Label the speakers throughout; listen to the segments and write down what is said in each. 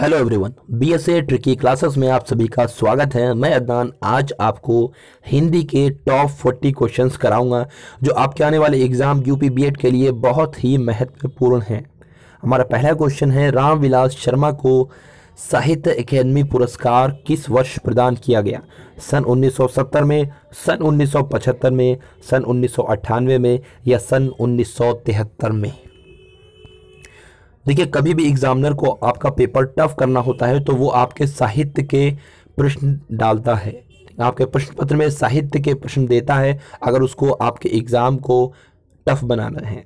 Speaker 1: Hello everyone BSA tricky classes में आप सभी का स्वागत है मैं अदनान आज आपको हिंदी के टॉप फोर्टी क्वेश्चंस कराऊंगा जो आपके आने वाले एग्ज़ाम यूपी बीएड के लिए बहुत ही महत्वपूर्ण हैं हमारा पहला क्वेश्चन है रामविलास शर्मा को साहित्य अकेदमी पुरस्कार किस वर्ष प्रदान किया गया सन 1970 में सन 1975 में सन 1998 में या सन 1973 में देखिए कभी भी एग्जामिनर को आपका पेपर टफ करना होता है तो वो आपके साहित्य के प्रश्न डालता है आपके प्रश्न पत्र में साहित्य के प्रश्न देता है अगर उसको आपके एग्ज़ाम को टफ बनाना है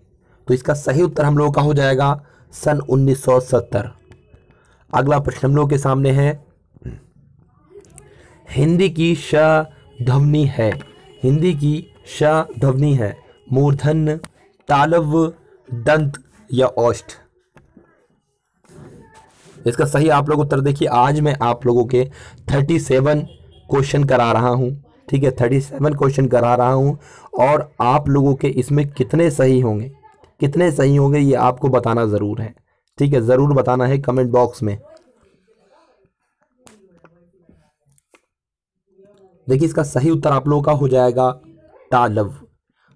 Speaker 1: तो इसका सही उत्तर हम लोगों का हो जाएगा सन 1970 अगला प्रश्न हम लोग के सामने है हिंदी की श ध्वनि है हिंदी की श ध्वनि है मूर्धन तालव दंत या औष्ठ इसका सही आप लोग उत्तर देखिए आज मैं आप लोगों के थर्टी सेवन क्वेश्चन करा रहा हूँ ठीक है थर्टी सेवन क्वेश्चन करा रहा हूँ और आप लोगों के इसमें कितने सही होंगे कितने सही होंगे ये आपको बताना ज़रूर है ठीक है ज़रूर बताना है कमेंट बॉक्स में देखिए इसका सही उत्तर आप लोगों का हो जाएगा तालव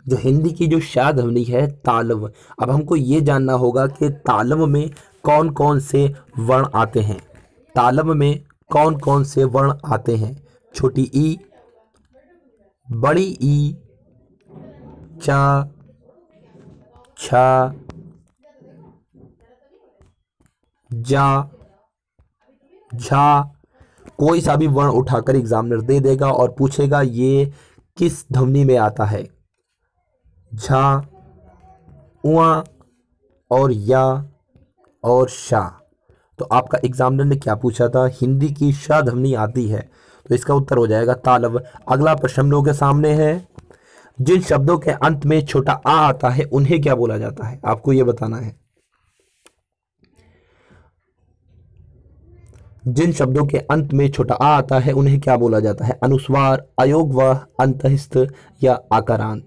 Speaker 1: जो हिंदी की जो शाह ध्वनि है तालव अब हमको ये जानना होगा कि तालव में कौन कौन से वर्ण आते हैं तालम में कौन कौन से वर्ण आते हैं छोटी ई बड़ी ई चा छा जा झा कोई सा भी वर्ण उठाकर एग्जामिनर दे देगा और पूछेगा ये किस ध्वनि में आता है झा उआ और या और शाह तो आपका एग्जामिनर ने क्या पूछा था हिंदी की शाह ध्वनि आती है तो इसका उत्तर हो जाएगा तालब अगला प्रश्न लोगों के सामने है जिन शब्दों के अंत में छोटा आ आता है उन्हें क्या बोला जाता है आपको यह बताना है जिन शब्दों के अंत में छोटा आ आता है उन्हें क्या बोला जाता है अनुस्वार अयोग व अंतहिस्त या आकारांत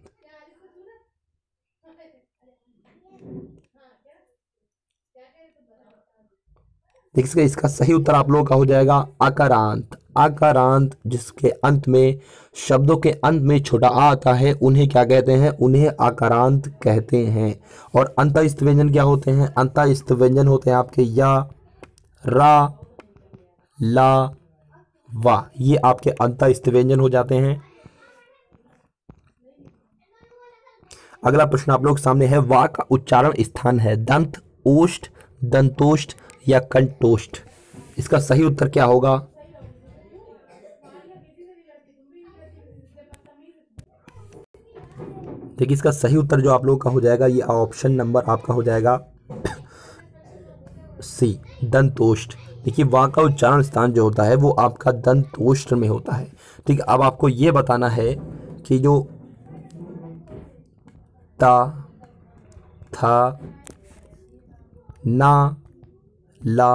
Speaker 1: देखिए इसका सही उत्तर आप लोगों का हो जाएगा आकारांत आकारांत जिसके अंत में शब्दों के अंत में छोटा आ आता है उन्हें क्या कहते हैं उन्हें आकारांत कहते हैं और अंतस्थ व्यंजन क्या होते हैं अंतस्थ व्यंजन होते हैं आपके या रा ला वा ये आपके अंतस्थ व्यंजन हो जाते हैं अगला प्रश्न आप लोग सामने है वा का उच्चारण स्थान है दंत ओष्ठ दंतोष्ठ या कल टोस्ट इसका सही उत्तर क्या होगा देखिए इसका सही उत्तर जो आप लोगों का हो जाएगा ये ऑप्शन नंबर आपका हो जाएगा सी दंतोष्ट देखिए वहाँ का उच्चारण स्थान जो होता है वो आपका दंतोष्ट में होता है ठीक अब आपको ये बताना है कि जो ता था ना ला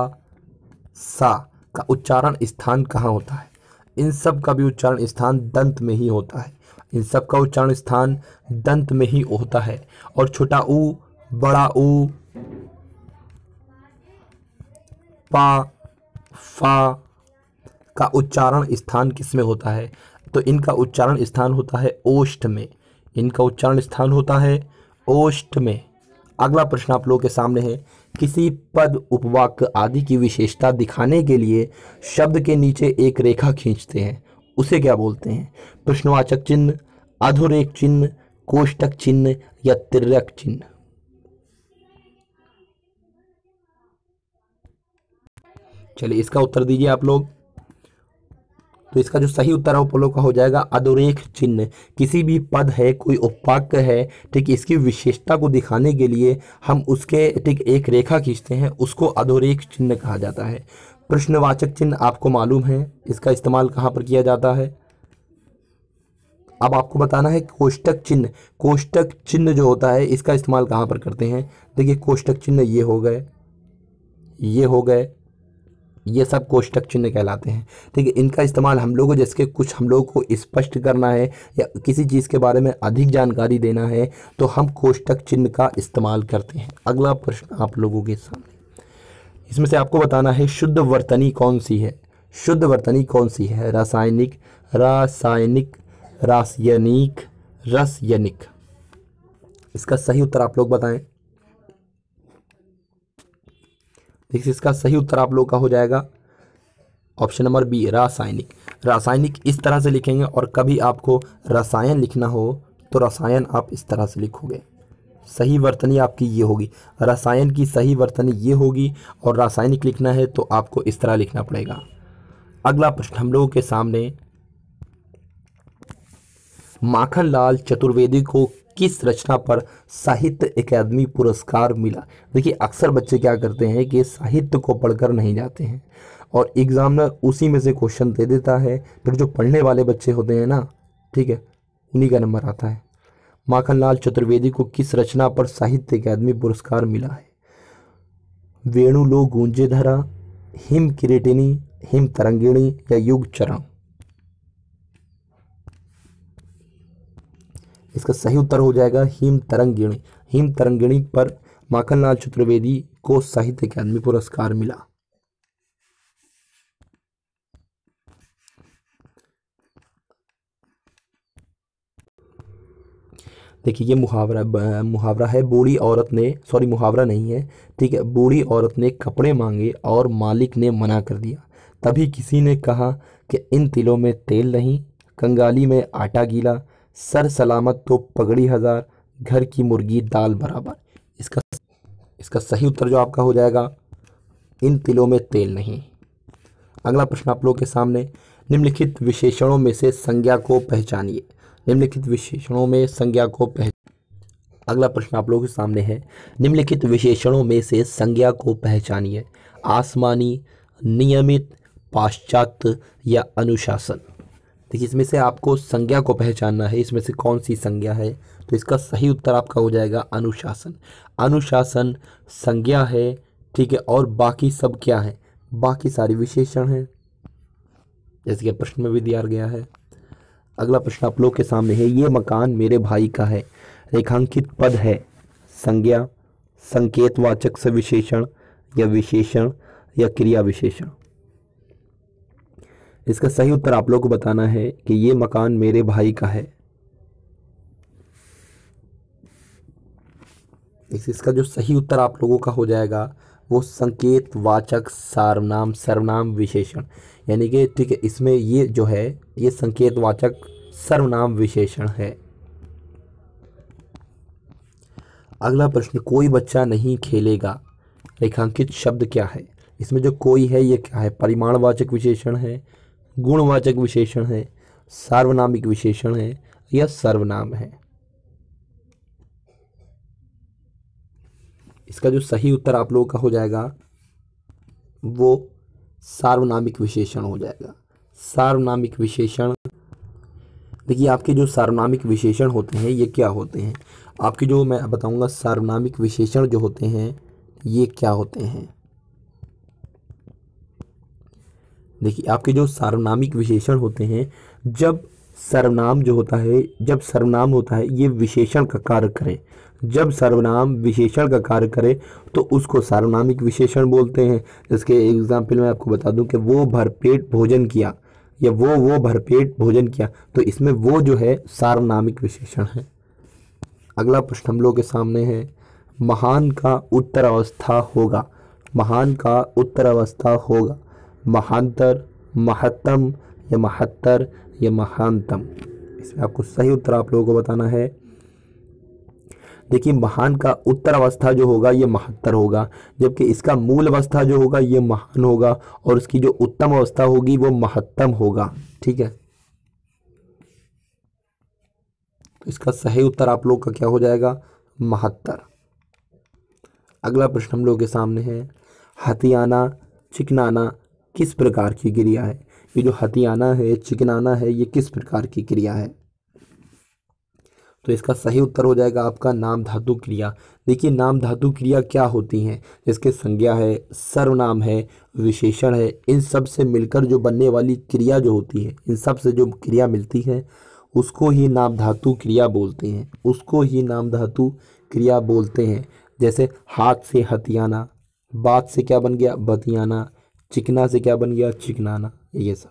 Speaker 1: सा का उच्चारण स्थान कहाँ होता है इन सब का भी उच्चारण स्थान दंत में ही होता है इन सब का उच्चारण स्थान दंत में ही होता है और छोटा ऊ बड़ा ऊ पा फा का उच्चारण स्थान किस में होता है तो इनका उच्चारण स्थान होता है ओष्ठ में इनका उच्चारण स्थान होता है ओष्ठ में अगला प्रश्न आप लोगों के सामने है किसी पद उपवाक्य आदि की विशेषता दिखाने के लिए शब्द के नीचे एक रेखा खींचते हैं उसे क्या बोलते हैं प्रश्नवाचक चिन्ह अधोरेख चिन्ह कोष्टक चिन्ह या तिरक चिन्ह चलिए इसका उत्तर दीजिए आप लोग तो इसका जो सही उत्तर है वो पोलो का हो जाएगा अधोरेख चिन्ह किसी भी पद है कोई उपाक्य है ठीक इसकी विशेषता को दिखाने के लिए हम उसके ठीक एक रेखा खींचते हैं उसको अधोरेख चिन्ह कहा जाता है प्रश्नवाचक चिन्ह आपको मालूम है इसका इस्तेमाल कहाँ पर किया जाता है अब आपको बताना है कोष्टक चिन्ह कोष्टक चिन्ह जो होता है इसका इस्तेमाल कहाँ पर करते हैं देखिए कोष्टक चिन्ह ये हो गए ये हो गए ये सब कोष्टक चिन्ह कहलाते हैं ठीक है इनका इस्तेमाल हम लोगों जैसे कुछ हम लोगों को स्पष्ट करना है या किसी चीज़ के बारे में अधिक जानकारी देना है तो हम कोष्टक चिन्ह का इस्तेमाल करते हैं अगला प्रश्न आप लोगों के सामने इसमें से आपको बताना है शुद्ध वर्तनी कौन सी है शुद्ध वर्तनी कौन सी है रासायनिक रासायनिक रासायनिक रसायनिक इसका सही उत्तर आप लोग बताएं देखिए इसका सही उत्तर आप लोग का हो जाएगा ऑप्शन नंबर बी रासायनिक रासायनिक इस तरह से लिखेंगे और कभी आपको रसायन लिखना हो तो रसायन आप इस तरह से लिखोगे सही वर्तनी आपकी ये होगी रसायन की सही वर्तनी ये होगी और रासायनिक लिखना है तो आपको इस तरह लिखना पड़ेगा अगला प्रश्न हम लोगों के सामने माखन लाल चतुर्वेदी को किस रचना पर साहित्य अकादमी पुरस्कार मिला देखिए अक्सर बच्चे क्या करते हैं कि साहित्य को पढ़कर नहीं जाते हैं और एग्ज़ामनर उसी में से क्वेश्चन दे देता है फिर जो पढ़ने वाले बच्चे होते हैं ना ठीक है उन्हीं का नंबर आता है माखनलाल चतुर्वेदी को किस रचना पर साहित्य अकादमी पुरस्कार मिला है वेणु लो गूंजे धरा हिम किरेटिनी हिम तरंगिणी या युग चरण इसका सही उत्तर हो जाएगा हिम तरंगिणी हिम तरंगिणी पर माखनलाल चतुर्वेदी को साहित्य अकादमी पुरस्कार मिला देखिए ये मुहावरा मुहावरा है बूढ़ी औरत ने सॉरी मुहावरा नहीं है ठीक है बूढ़ी औरत ने कपड़े मांगे और मालिक ने मना कर दिया तभी किसी ने कहा कि इन तिलों में तेल नहीं कंगाली में आटा गीला सर सलामत तो पगड़ी हज़ार घर की मुर्गी दाल बराबर इसका इसका सही उत्तर जो आपका हो जाएगा इन तिलों में तेल नहीं अगला प्रश्न आप लोगों के सामने निम्नलिखित विशेषणों में से संज्ञा को पहचानिए निम्नलिखित विशेषणों में संज्ञा को पह अगला प्रश्न आप लोगों के सामने है निम्नलिखित विशेषणों में से संज्ञा को पहचानिए आसमानी नियमित पाश्चात्य या अनुशासन देखिए इसमें से आपको संज्ञा को पहचानना है इसमें से कौन सी संज्ञा है तो इसका सही उत्तर आपका हो जाएगा अनुशासन अनुशासन संज्ञा है ठीक है और बाकी सब क्या है बाकी सारी विशेषण है जैसे कि प्रश्न में भी दिया गया है अगला प्रश्न आप लोग के सामने है ये मकान मेरे भाई का है रेखांकित पद है संज्ञा संकेतवाचक सविशेषण या विशेषण या क्रिया विशेषण इसका सही उत्तर आप लोग को बताना है कि ये मकान मेरे भाई का है इस इसका जो सही उत्तर आप लोगों का हो जाएगा वो संकेत वाचक सार्वनाम सर्वनाम विशेषण यानी कि ठीक है इसमें ये जो है ये संकेत वाचक सर्वनाम विशेषण है अगला प्रश्न कोई बच्चा नहीं खेलेगा रेखांकित शब्द क्या है इसमें जो कोई है ये क्या है परिमाणवाचक विशेषण है गुणवाचक विशेषण है सार्वनामिक विशेषण है या सर्वनाम है इसका जो सही उत्तर आप लोगों का हो जाएगा वो सार्वनामिक विशेषण हो जाएगा सार्वनामिक विशेषण देखिए आपके जो सार्वनामिक विशेषण होते हैं ये क्या होते हैं आपके जो मैं बताऊंगा सार्वनामिक विशेषण जो होते हैं ये क्या होते हैं देखिए आपके जो सार्वनामिक विशेषण होते हैं जब सर्वनाम जो होता है जब सर्वनाम होता है ये विशेषण का कार्य करें जब सर्वनाम विशेषण का कार्य करे तो उसको सार्वनामिक विशेषण बोलते हैं जिसके एग्जाम्पल मैं आपको बता दूं कि वो भरपेट भोजन किया या वो वो भरपेट भोजन किया तो इसमें वो जो है सार्वनामिक विशेषण है अगला प्रश्न हम लोग के सामने है महान का उत्तरावस्था होगा महान का उत्तरावस्था होगा महानतर महत्तम या महत्तर या महानतम इसमें आपको सही उत्तर आप लोगों को बताना है देखिए महान का उत्तर अवस्था जो होगा ये महत्तर होगा जबकि इसका मूल अवस्था जो होगा ये महान होगा और इसकी जो उत्तम अवस्था होगी वो महत्तम होगा ठीक है तो इसका सही उत्तर आप लोग का क्या हो जाएगा महत्तर अगला प्रश्न हम लोग के सामने है हथियाना चिकनाना किस प्रकार की क्रिया है ये जो हथियाना है चिकनाना है ये किस प्रकार की क्रिया है तो इसका सही उत्तर हो जाएगा आपका नाम धातु क्रिया देखिए नाम धातु क्रिया क्या होती हैं जिसके संज्ञा है सर्वनाम है विशेषण है इन सब से मिलकर जो बनने वाली क्रिया जो होती है इन सब से जो क्रिया मिलती है उसको ही नाम धातु क्रिया बोलते हैं उसको ही नाम धातु क्रिया बोलते हैं जैसे हाथ से हथियाना बात से क्या बन गया बतियाना चिकना से क्या बन गया चिकनाना ये सब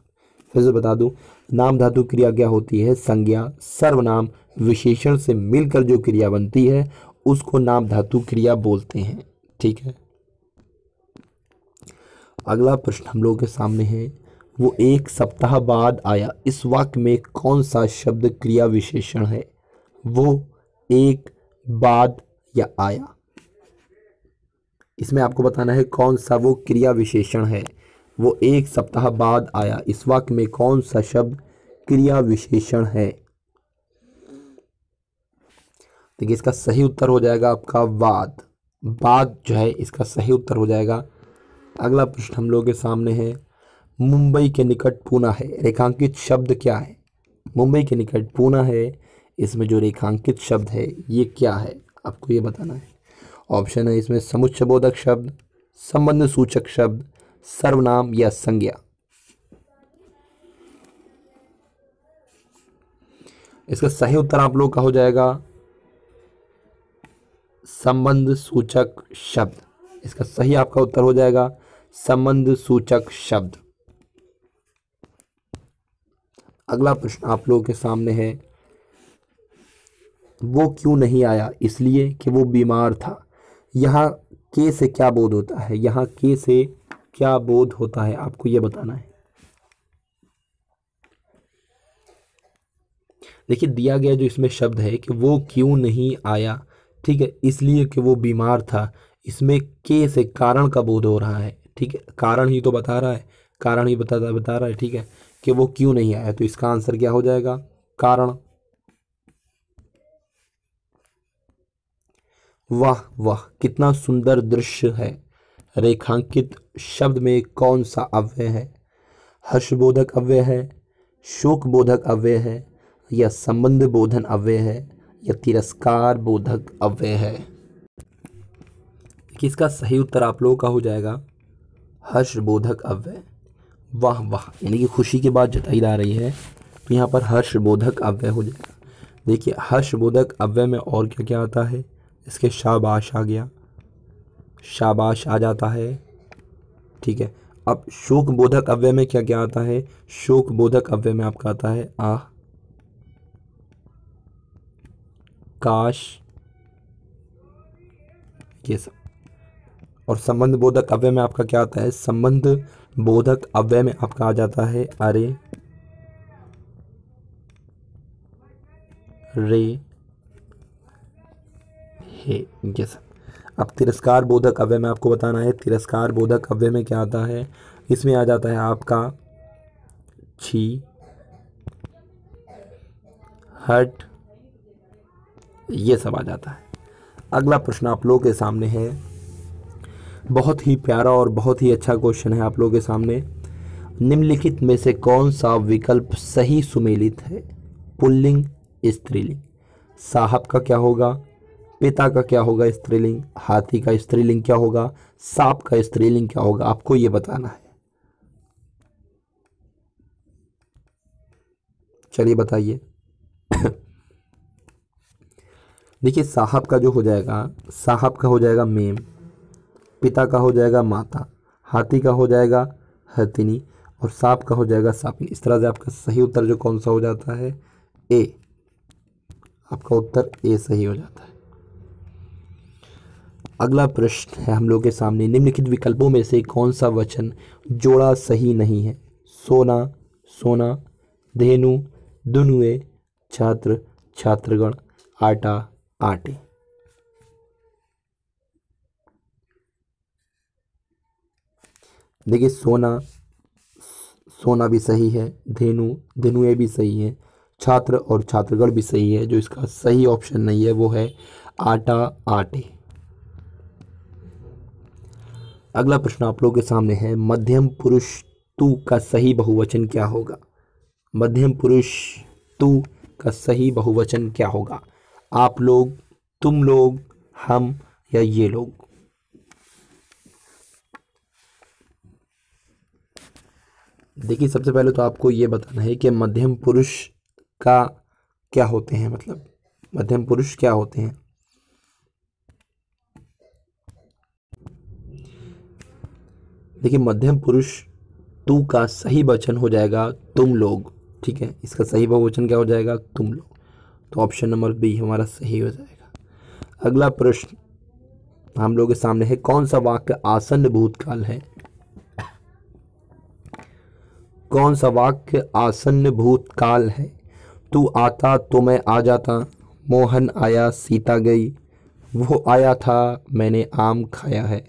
Speaker 1: फिर से बता दूं नाम धातु क्रिया क्या होती है संज्ञा सर्वनाम विशेषण से मिलकर जो क्रिया बनती है उसको नाम धातु क्रिया बोलते हैं ठीक है अगला प्रश्न हम लोगों के सामने है वो एक सप्ताह बाद आया इस वाक्य में कौन सा शब्द क्रिया विशेषण है वो एक बाद या आया इसमें आपको बताना है कौन सा वो क्रिया विशेषण है वो एक सप्ताह बाद आया इस वाक्य में कौन सा शब्द क्रिया विशेषण है देखिए इसका सही उत्तर हो जाएगा आपका वाद बाद जो है इसका सही उत्तर हो जाएगा अगला प्रश्न हम लोगों के सामने है मुंबई के निकट पूना है रेखांकित शब्द क्या है मुंबई के निकट पूना है इसमें जो रेखांकित शब्द है ये क्या है आपको ये बताना है ऑप्शन है इसमें समुच्चबोधक शब्द संबंध सूचक शब्द सर्वनाम या संज्ञा इसका सही उत्तर आप लोग का हो जाएगा संबंध सूचक शब्द इसका सही आपका उत्तर हो जाएगा संबंध सूचक शब्द अगला प्रश्न आप लोगों के सामने है वो क्यों नहीं आया इसलिए कि वो बीमार था यहां के से क्या बोध होता है यहां के से क्या बोध होता है आपको यह बताना है देखिए दिया गया जो इसमें शब्द है कि वो क्यों नहीं आया ठीक है इसलिए कि वो बीमार था इसमें के से कारण का बोध हो रहा है ठीक है कारण ही तो बता रहा है कारण ही बता बता रहा है ठीक है कि वो क्यों नहीं आया तो इसका आंसर क्या हो जाएगा कारण वाह वाह कितना सुंदर दृश्य है रेखांकित शब्द में कौन सा अव्यय है हर्षबोधक अव्यय है शोक बोधक अव्यय है या संबंध बोधन अव्यय है या तिरस्कार बोधक अव्यय है किसका सही उत्तर आप लोगों का हो जाएगा हर्षबोधक अव्यय वाह वाह यानी कि खुशी की बात जताई जा रही है तो यहाँ पर हर्षबोधक अव्यय हो जाएगा देखिए हर्षबोधक अव्यय में और क्या क्या आता है इसके शाबाश आ गया शाबाश आ जाता है ठीक है अब शोक बोधक अव्यय में क्या क्या आता है शोक बोधक अव्यय में आपका आता है आ काश ये सब और संबंध बोधक अव्यय में आपका क्या आता है संबंध बोधक अव्यय में आपका आ जाता है अरे रे हे ये सब अब तिरस्कार बोधक अव्यय में आपको बताना है तिरस्कार बोधक अव्यय में क्या आता है इसमें आ जाता है आपका छी हट ये सब आ जाता है अगला प्रश्न आप लोगों के सामने है बहुत ही प्यारा और बहुत ही अच्छा क्वेश्चन है आप लोगों के सामने निम्नलिखित में से कौन सा विकल्प सही सुमेलित है पुल्लिंग स्त्रीलिंग साहब का क्या होगा पिता का क्या होगा स्त्रीलिंग हाथी का स्त्रीलिंग क्या होगा सांप का स्त्रीलिंग क्या होगा आपको ये बताना है चलिए बताइए देखिए साहब का जो हो जाएगा साहब का हो जाएगा मेम पिता का हो जाएगा माता हाथी का हो जाएगा हथिनी और सांप का हो जाएगा सापिन इस तरह से आपका सही उत्तर जो कौन सा हो जाता है ए आपका उत्तर ए सही हो जाता है अगला प्रश्न है हम लोग के सामने निम्नलिखित विकल्पों में से कौन सा वचन जोड़ा सही नहीं है सोना सोना धेनु दुनुए छात्र छात्रगण आटा आटे देखिए सोना सोना भी सही है धेनु धेनुए भी सही है छात्र और छात्रगण भी सही है जो इसका सही ऑप्शन नहीं है वो है आटा आटे अगला प्रश्न आप लोगों के सामने है मध्यम पुरुष तू का सही बहुवचन क्या होगा मध्यम पुरुष तू का सही बहुवचन क्या होगा आप लोग तुम लोग हम या ये लोग देखिए सबसे पहले तो आपको ये बताना है कि मध्यम पुरुष का क्या होते हैं मतलब मध्यम पुरुष क्या होते हैं देखिए मध्यम पुरुष तू का सही वचन हो जाएगा तुम लोग ठीक है इसका सही बहुवचन क्या हो जाएगा तुम लोग तो ऑप्शन नंबर बी हमारा सही हो जाएगा अगला प्रश्न हम लोग के सामने है कौन सा वाक्य आसन्न भूतकाल है कौन सा वाक्य आसन्न भूतकाल है तू आता तो मैं आ जाता मोहन आया सीता गई वो आया था मैंने आम खाया है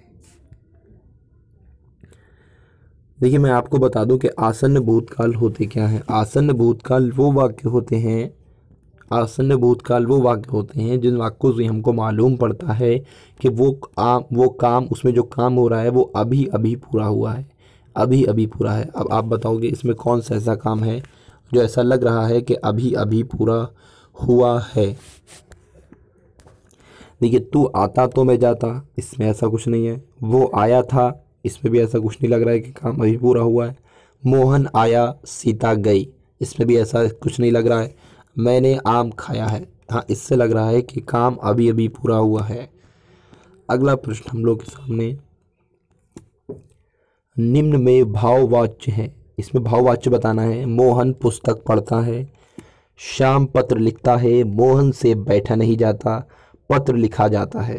Speaker 1: देखिए मैं आपको बता दूं कि आसन्न भूतकाल होते क्या हैं आसन्न भूतकाल वो वाक्य होते हैं आसन्न भूतकाल वो वाक्य होते हैं जिन वाक्यों से हमको मालूम पड़ता है कि वो आ, वो काम उसमें जो काम हो रहा है वो अभी अभी पूरा हुआ है अभी अभी पूरा है अब आप बताओगे इसमें कौन सा ऐसा काम है जो ऐसा लग रहा है कि अभी अभी पूरा हुआ है देखिए तू आता तो मैं जाता इसमें ऐसा कुछ नहीं है वो आया था इसमें भी ऐसा कुछ नहीं लग रहा है कि काम अभी पूरा हुआ है मोहन आया सीता गई इसमें भी ऐसा कुछ नहीं लग रहा है मैंने आम खाया है हाँ इससे लग रहा है कि काम अभी अभी पूरा हुआ है अगला प्रश्न हम लोग के सामने निम्न में भाववाच्य है इसमें भाववाच्य बताना है मोहन पुस्तक पढ़ता है श्याम पत्र लिखता है मोहन से बैठा नहीं जाता पत्र लिखा जाता है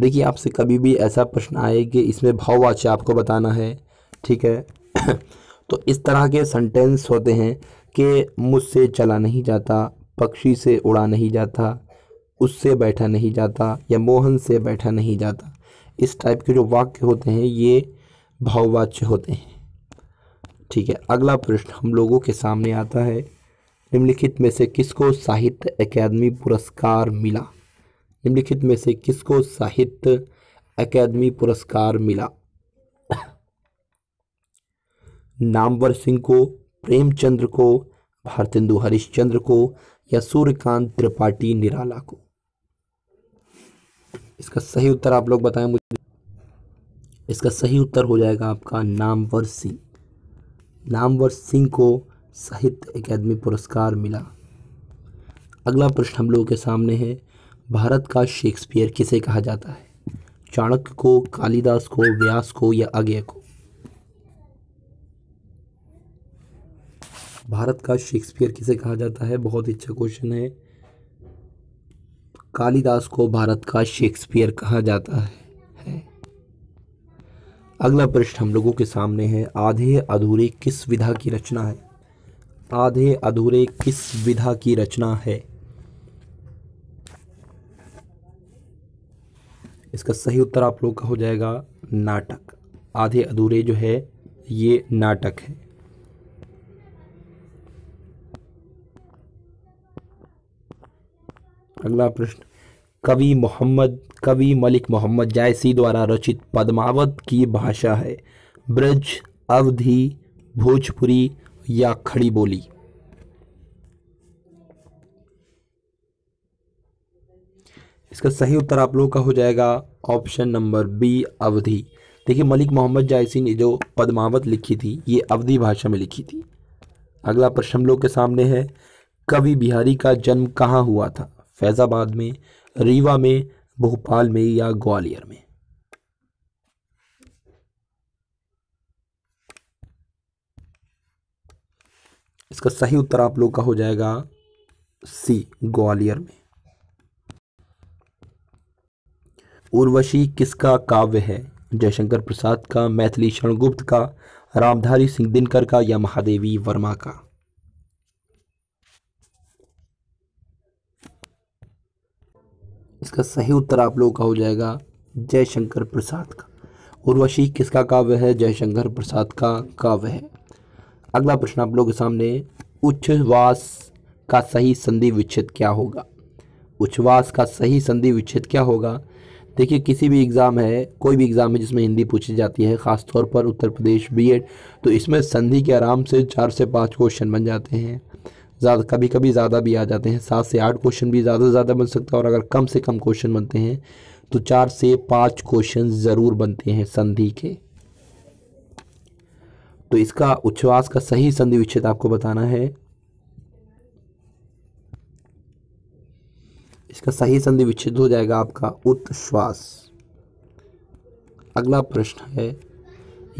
Speaker 1: देखिए आपसे कभी भी ऐसा प्रश्न आए कि इसमें भाववाच्य आपको बताना है ठीक है तो इस तरह के सेंटेंस होते हैं कि मुझसे चला नहीं जाता पक्षी से उड़ा नहीं जाता उससे बैठा नहीं जाता या मोहन से बैठा नहीं जाता इस टाइप के जो वाक्य होते हैं ये भाववाच्य होते हैं ठीक है अगला प्रश्न हम लोगों के सामने आता है निम्नलिखित में से किसको साहित्य अकादमी पुरस्कार मिला निम्नलिखित में से किसको साहित्य अकेदमी पुरस्कार मिला नामवर सिंह को प्रेमचंद्र को भारतेंदु हरिश्चंद्र को या सूर्यकांत त्रिपाठी निराला को इसका सही उत्तर आप लोग बताएं मुझे इसका सही उत्तर हो जाएगा आपका नामवर सिंह नामवर सिंह को साहित्य अकादमी पुरस्कार मिला अगला प्रश्न हम लोगों के सामने है भारत का शेक्सपियर किसे कहा जाता है चाणक्य को कालिदास को व्यास को या अज्ञ को भारत का शेक्सपियर किसे कहा जाता है बहुत ही अच्छा क्वेश्चन है कालिदास को भारत का शेक्सपियर कहा जाता है, है। अगला प्रश्न हम लोगों के सामने है आधे अधूरे किस विधा की रचना है आधे अधूरे किस विधा की रचना है इसका सही उत्तर आप लोग का हो जाएगा नाटक आधे अधूरे जो है ये नाटक है अगला प्रश्न कवि मोहम्मद कवि मलिक मोहम्मद जायसी द्वारा रचित पद्मावत की भाषा है ब्रज अवधि भोजपुरी या खड़ी बोली इसका सही उत्तर आप लोगों का हो जाएगा ऑप्शन नंबर बी अवधि देखिए मलिक मोहम्मद जायसी ने जो पद्मावत लिखी थी ये अवधि भाषा में लिखी थी अगला प्रश्न हम लोग के सामने है कवि बिहारी का जन्म कहाँ हुआ था फैज़ाबाद में रीवा में भोपाल में या ग्वालियर में इसका सही उत्तर आप लोग का हो जाएगा सी ग्वालियर में उर्वशी किसका काव्य है जयशंकर प्रसाद का मैथिली शरणगुप्त का रामधारी सिंह दिनकर का या महादेवी वर्मा का इसका सही उत्तर आप लोगों का हो जाएगा जयशंकर प्रसाद का उर्वशी किसका काव्य है जयशंकर प्रसाद का काव्य है अगला प्रश्न आप लोगों के सामने उच्छ्वास का सही संधि विच्छेद क्या होगा उच्छ्वास का सही संधि विच्छेद क्या होगा देखिए किसी भी एग्ज़ाम है कोई भी एग्ज़ाम है जिसमें हिंदी पूछी जाती है ख़ासतौर पर उत्तर प्रदेश बीएड तो इसमें संधि के आराम से चार से पाँच क्वेश्चन बन जाते हैं ज़्यादा कभी कभी ज़्यादा भी आ जाते हैं सात से आठ क्वेश्चन भी ज़्यादा से ज़्यादा बन सकता है और अगर कम से कम क्वेश्चन बनते हैं तो चार से पाँच क्वेश्चन ज़रूर बनते हैं संधि के तो इसका उच्छ्वास का सही संधि विच्छेद आपको बताना है इसका सही संधि विच्छेद हो जाएगा आपका उत्श्वास अगला प्रश्न है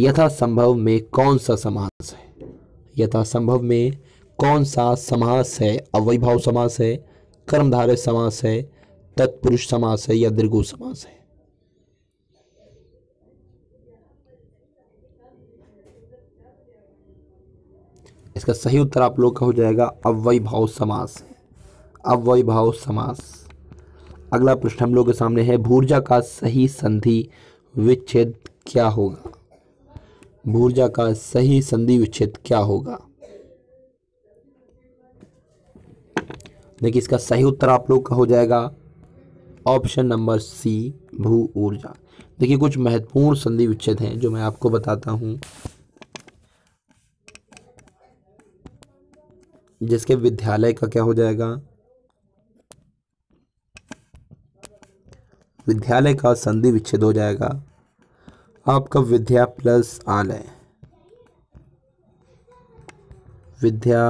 Speaker 1: यथासंभव में कौन सा समास है यथासंभव में कौन सा समास है अवैभाव समास है कर्मधारय समास है तत्पुरुष समास है या दीर्घु समास है इसका सही उत्तर आप लोग का हो जाएगा अव्यय भाव समास अव्यय भाव समास अगला प्रश्न हम लोग के सामने है भूर्जा का सही संधि विच्छेद क्या होगा भूर्जा का सही संधि विच्छेद क्या होगा देखिए इसका सही उत्तर आप लोग का हो जाएगा ऑप्शन नंबर सी भू ऊर्जा देखिए कुछ महत्वपूर्ण संधि विच्छेद हैं जो मैं आपको बताता हूं जिसके विद्यालय का क्या हो जाएगा विद्यालय का संधि विच्छेद हो जाएगा आपका विद्या प्लस आलय विद्या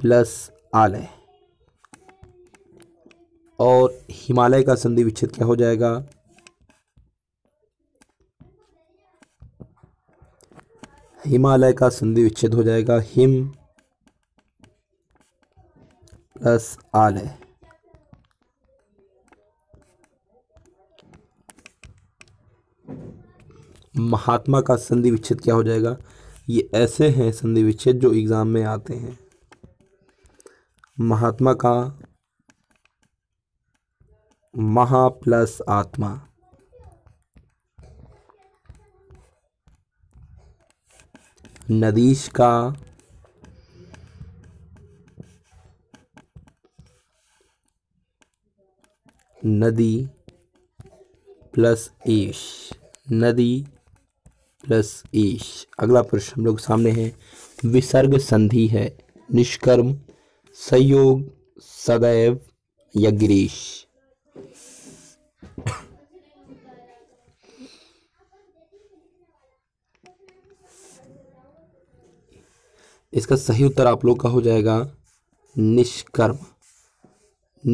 Speaker 1: प्लस आलय और हिमालय का संधि विच्छेद क्या हो जाएगा हिमालय का संधि विच्छेद हो जाएगा हिम प्लस आलय महात्मा का संधि विच्छेद क्या हो जाएगा ये ऐसे हैं संधि विच्छेद जो एग्ज़ाम में आते हैं महात्मा का महा प्लस आत्मा नदीश का नदी प्लस ईश नदी प्लस ईश अगला प्रश्न हम लोग सामने है विसर्ग संधि है निष्कर्म संयोग सदैव या गिरीश इसका सही उत्तर आप लोग का हो जाएगा निष्कर्म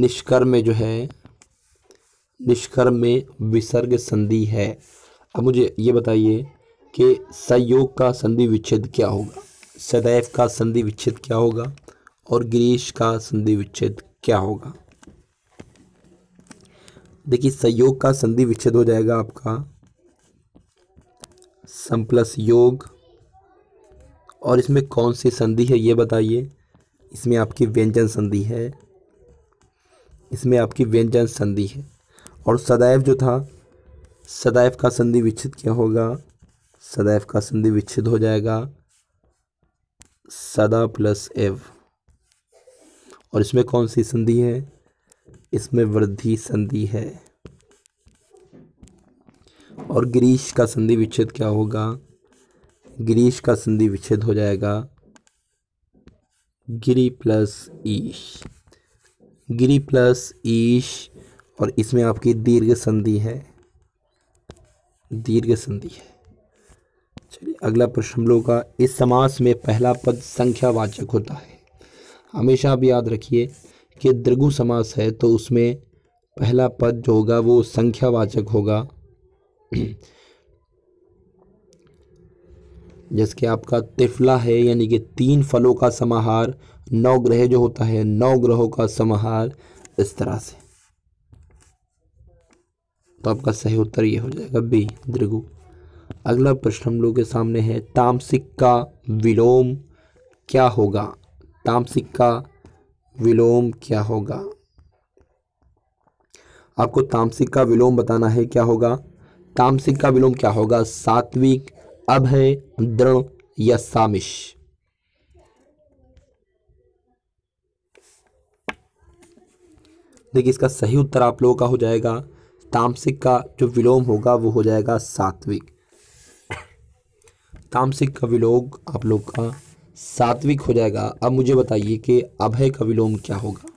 Speaker 1: निष्कर्म में जो है निष्कर्म में विसर्ग संधि है अब मुझे ये बताइए कि सहयोग का संधि विच्छेद क्या होगा सदैव का संधि विच्छेद क्या होगा और गिरीश का संधि विच्छेद क्या होगा देखिए संयोग का संधि विच्छेद हो जाएगा आपका सम प्लस योग और इसमें कौन सी संधि है ये बताइए इसमें आपकी व्यंजन संधि है इसमें आपकी व्यंजन संधि है और सदैव जो था सदैव का संधि विच्छेद क्या होगा सदैव का संधि विच्छेद हो जाएगा सदा प्लस एव और इसमें कौन सी संधि है इसमें वृद्धि संधि है और गिरीश का संधि विच्छेद क्या होगा गिरीश का संधि विच्छेद हो जाएगा गिरी प्लस ईश गिरी प्लस ईश और इसमें आपकी दीर्घ संधि है दीर्घ संधि है चलिए अगला प्रश्न हम लोग का इस समास में पहला पद संख्यावाचक होता है हमेशा आप याद रखिए कि द्रगु समास है तो उसमें पहला पद जो होगा वो संख्यावाचक होगा जैसे आपका तिफला है यानी कि तीन फलों का समाहार नौ ग्रह जो होता है नौ ग्रहों का समाहार इस तरह से तो आपका सही उत्तर ये हो जाएगा बी द्रिगु अगला प्रश्न हम लोग के सामने है तामसिक का विलोम क्या होगा तामसिक का विलोम क्या होगा आपको तामसिक का विलोम बताना है क्या होगा तामसिक का विलोम क्या होगा सात्विक अभय दृढ़ या सामिश देखिए इसका सही उत्तर आप लोगों का हो जाएगा तामसिक का जो विलोम होगा वो हो जाएगा सात्विक तामसिक का विलोम आप लोग का सात्विक हो जाएगा अब मुझे बताइए कि अभय का विलोम क्या होगा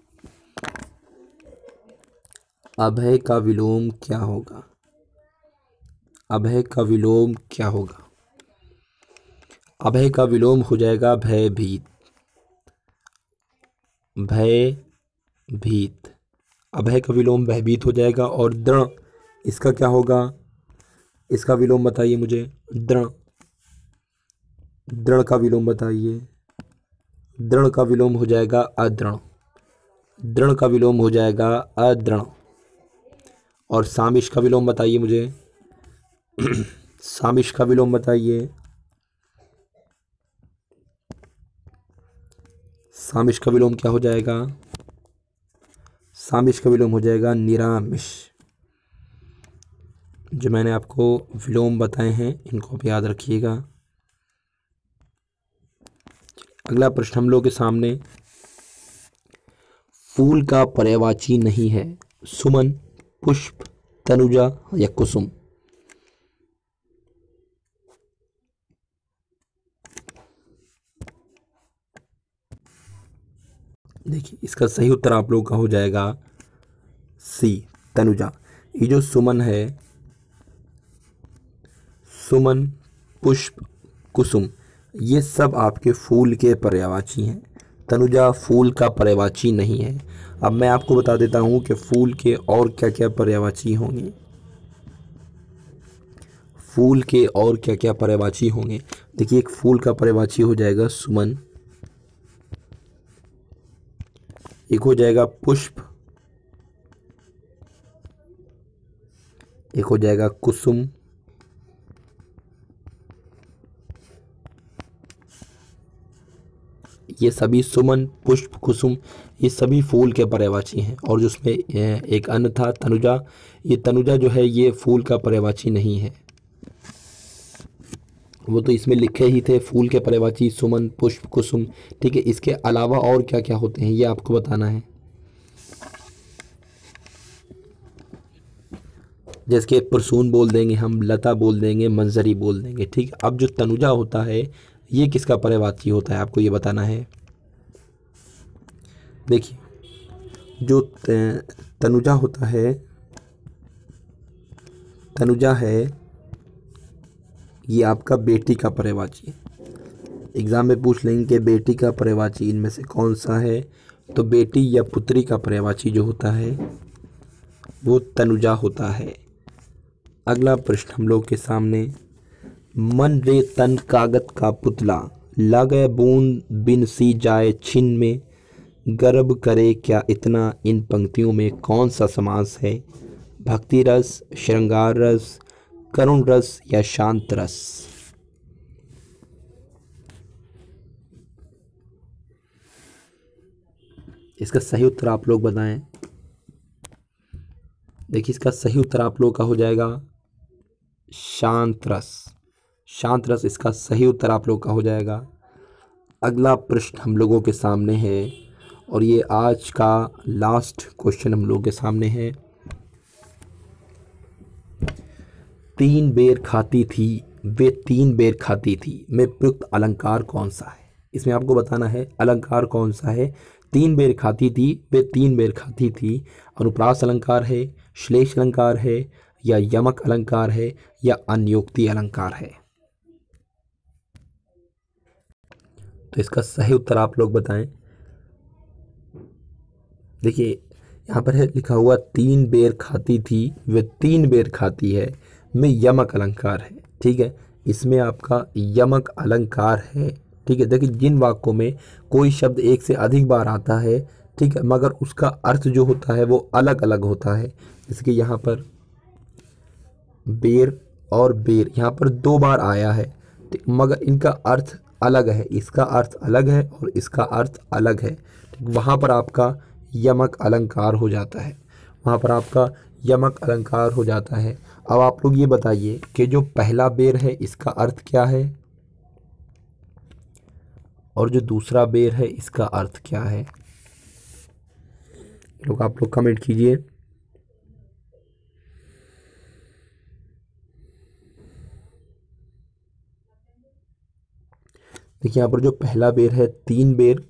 Speaker 1: अभय का विलोम क्या होगा अभय का विलोम क्या होगा अभय का विलोम हो जाएगा भयभीत भय भीत अभय का विलोम भयभीत हो जाएगा और दृढ़ इसका क्या होगा इसका विलोम बताइए मुझे दृढ़ दृढ़ का विलोम बताइए दृढ़ का विलोम हो जाएगा अदृण दृढ़ का विलोम हो जाएगा अदृण और सामिश का विलोम बताइए मुझे सामिश का विलोम बताइए सामिश का विलोम क्या हो जाएगा सामिश का विलोम हो जाएगा निरामिश जो मैंने आपको विलोम बताए हैं इनको आप याद रखिएगा अगला प्रश्न हम लोग के सामने फूल का पर्यावाची नहीं है सुमन पुष्प तनुजा या कुसुम देखिए इसका सही उत्तर आप लोगों का हो जाएगा सी तनुजा ये जो सुमन है सुमन पुष्प कुसुम ये सब आपके फूल के पर्यावाची हैं तनुजा फूल का पर्यावाची नहीं है अब मैं आपको बता देता हूँ कि फूल के और क्या क्या पर्यावाची होंगे फूल के और क्या क्या पर्यावाची होंगे देखिए एक फूल का पर्यावाची हो जाएगा सुमन एक हो जाएगा पुष्प एक हो जाएगा कुसुम ये सभी सुमन पुष्प कुसुम ये सभी फूल के पर्यवाची हैं और जिसमें एक अन्य था तनुजा ये तनुजा जो है ये फूल का पर्यवाची नहीं है वो तो इसमें लिखे ही थे फूल के पर्यवाची सुमन पुष्प कुसुम ठीक है इसके अलावा और क्या क्या होते हैं ये आपको बताना है जैसे कि प्रसून बोल देंगे हम लता बोल देंगे मंजरी बोल देंगे ठीक अब जो तनुजा होता है ये किसका पर्यवाची होता है आपको ये बताना है देखिए जो तनुजा होता है तनुजा है ये आपका बेटी का पर्यवाची एग्ज़ाम में पूछ लेंगे कि बेटी का पर्यवाची इनमें से कौन सा है तो बेटी या पुत्री का पर्यवाची जो होता है वो तनुजा होता है अगला प्रश्न हम लोग के सामने मन रे तन कागत का पुतला लगे बूंद बिन सी जाए छिन में गर्व करे क्या इतना इन पंक्तियों में कौन सा समास है भक्ति रस श्रृंगार रस करुण रस या शांत रस इसका सही उत्तर आप लोग बताएं देखिए इसका सही उत्तर आप लोग का हो जाएगा शांत रस शांत रस इसका सही उत्तर आप लोग का हो जाएगा अगला प्रश्न हम लोगों के सामने है और ये आज का लास्ट क्वेश्चन हम लोगों के सामने है तीन बेर खाती थी वे तीन बेर खाती थी में प्रयुक्त अलंकार कौन सा है इसमें आपको बताना है अलंकार कौन सा है तीन बेर खाती थी वे तीन बेर खाती थी अनुप्रास अलंकार है श्लेष अलंकार है या यमक अलंकार है या अनयोक्ति अलंकार है तो इसका सही उत्तर आप लोग बताएं देखिए यहाँ पर है लिखा हुआ तीन बेर खाती थी वे तीन बेर खाती है में यमक अलंकार है ठीक है इसमें आपका यमक अलंकार है ठीक है देखिए जिन वाक्यों में कोई शब्द एक से अधिक बार आता है ठीक है मगर उसका अर्थ जो होता है वो अलग अलग होता है जैसे कि यहाँ पर बेर और बेर यहाँ पर दो बार आया है मगर इनका अर्थ अलग है इसका अर्थ अलग है और इसका अर्थ अलग है वहाँ पर आपका यमक अलंकार हो जाता है वहाँ पर आपका यमक अलंकार हो जाता है अब आप लोग ये बताइए कि जो पहला बेर है इसका अर्थ क्या है और जो दूसरा बेर है इसका अर्थ क्या है लोग आप लोग कमेंट कीजिए देखिए यहाँ पर जो पहला बेर है तीन बेर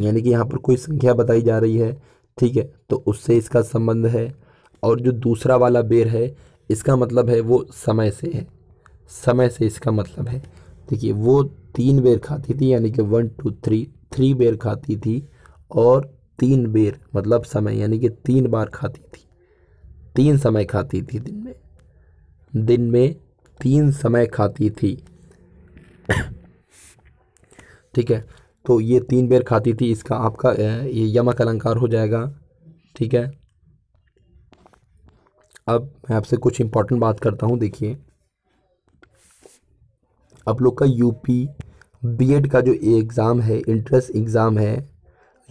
Speaker 1: यानी कि यहाँ पर कोई संख्या बताई जा रही है ठीक है तो उससे इसका संबंध है और जो दूसरा वाला बेर है इसका मतलब है वो समय से है समय से इसका मतलब है देखिए वो तीन बेर खाती थी यानी कि वन टू थ्री थ्री बेर खाती थी और तीन बेर मतलब समय यानी कि तीन बार खाती थी तीन समय खाती थी दिन में दिन में तीन समय खाती थी ठीक है तो ये तीन बेर खाती थी इसका आपका ये यमक अलंकार हो जाएगा ठीक है अब मैं आपसे कुछ इम्पोर्टेंट बात करता हूँ देखिए आप लोग का यूपी बीएड e का जो एग्ज़ाम है इंट्रेंस एग्ज़ाम है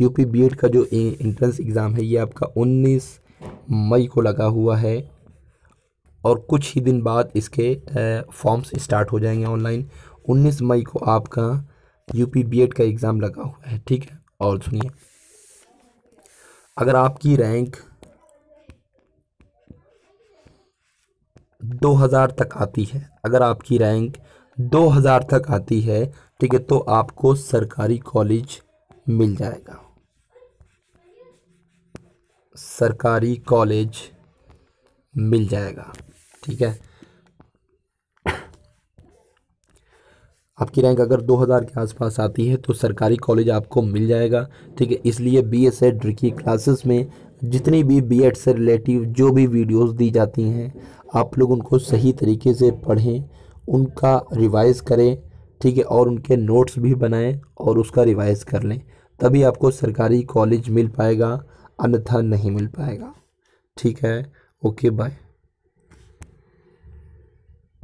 Speaker 1: यूपी बीएड e का जो इंट्रेंस एग्ज़ाम है ये आपका 19 मई को लगा हुआ है और कुछ ही दिन बाद इसके फॉर्म्स स्टार्ट हो जाएंगे ऑनलाइन 19 मई को आपका यूपी बीएड का एग्ज़ाम लगा हुआ है ठीक है और सुनिए अगर आपकी रैंक 2000 तक आती है अगर आपकी रैंक 2000 तक आती है ठीक है तो आपको सरकारी कॉलेज मिल जाएगा सरकारी कॉलेज मिल जाएगा ठीक है आपकी रैंक अगर 2000 के आसपास आती है तो सरकारी कॉलेज आपको मिल जाएगा ठीक है इसलिए बी एस एड की क्लासेस में जितनी भी बी एड e से रिलेटिव जो भी वीडियोस दी जाती हैं आप लोग उनको सही तरीके से पढ़ें उनका रिवाइज़ करें ठीक है और उनके नोट्स भी बनाएं और उसका रिवाइज़ कर लें तभी आपको सरकारी कॉलेज मिल पाएगा अन्यथा नहीं मिल पाएगा ठीक है ओके बाय